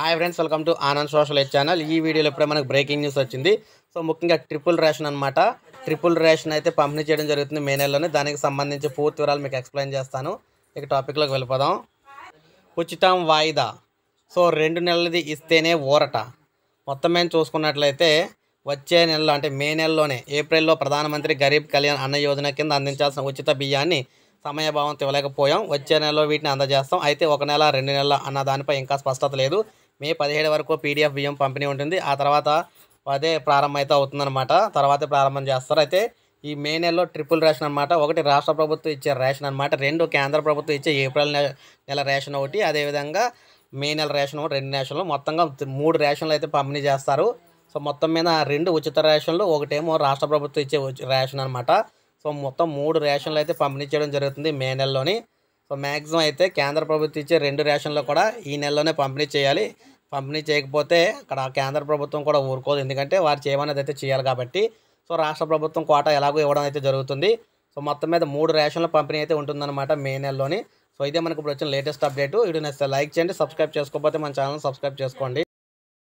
hi friends welcome to Anand social eight channel ఈ వీడియోలో ఇప్పుడే మనకు బ్రేకింగ్ న్యూస్ వచ్చింది సో ముఖ్యంగా ట్రిపుల్ రేషన్ అనమాట ట్రిపుల్ రేషన్ అయితే పంపిణీ చేయడం జరుగుతుంది మే నెలలోనే దానికి సంబంధించి పూర్తి వివరాలు మీకు ఎక్స్ప్లెయిన్ చేస్తాను ఇక టాపిక్లోకి వెళ్ళిపోదాం ఉచితం వాయిదా సో రెండు నెలలది ఇస్తేనే ఊరట మొత్తం మేము చూసుకున్నట్లయితే వచ్చే నెలలో అంటే మే నెలలోనే ఏప్రిల్లో ప్రధానమంత్రి గరీబ్ కళ్యాణ్ అన్న యోజన కింద అందించాల్సిన ఉచిత బియ్యాన్ని సమయభావంతో ఇవ్వలేకపోయాం వచ్చే నెలలో వీటిని అందజేస్తాం అయితే ఒక నెల రెండు నెలల అన్న దానిపై ఇంకా స్పష్టత లేదు మే పదిహేడు వరకు పీడిఎఫ్ బియ్యం పంపిణీ ఉంటుంది ఆ తర్వాత అదే ప్రారంభం అయితే అవుతుందన్నమాట తర్వాతే ప్రారంభం చేస్తారు అయితే ఈ మే నెలలో ట్రిపుల్ రేషన్ అనమాట ఒకటి రాష్ట్ర ప్రభుత్వం ఇచ్చే రేషన్ అనమాట రెండు కేంద్ర ప్రభుత్వం ఇచ్చే ఏప్రిల్ నెల రేషన్ ఒకటి అదేవిధంగా మే నెల రేషన్ రెండు రేషన్లు మొత్తంగా మూడు రేషన్లు అయితే పంపిణీ చేస్తారు సో మొత్తం మీద రెండు ఉచిత రేషన్లు ఒకటేమో రాష్ట్ర ప్రభుత్వం ఇచ్చే రేషన్ అనమాట సో మొత్తం మూడు రేషన్లు అయితే పంపిణీ చేయడం జరుగుతుంది మే నెలలోని సో మ్యాక్సిమం అయితే కేంద్ర ప్రభుత్వం ఇచ్చే రెండు రేషన్లు కూడా ఈ నెలలోనే పంపిణీ చేయాలి పంపిణీ చేయకపోతే అక్కడ కేంద్ర ప్రభుత్వం కూడా ఊరుకోదు ఎందుకంటే వారు చేయమనేది అయితే చేయాలి కాబట్టి సో రాష్ట్ర ప్రభుత్వం కోట ఎలాగో ఇవ్వడం అయితే జరుగుతుంది సో మొత్తం మీద మూడు రేషన్ల పంపిణీ అయితే ఉంటుందన్నమాట మే నెలలోని సో ఇదే మనకు ఇప్పుడు వచ్చిన లేటెస్ట్ అప్డేట్ ఇటు నచ్చితే లైక్ చేయండి సబ్స్క్రైబ్ చేసుకోకపోతే మన ఛానల్ సబ్స్క్రైబ్ చేసుకోండి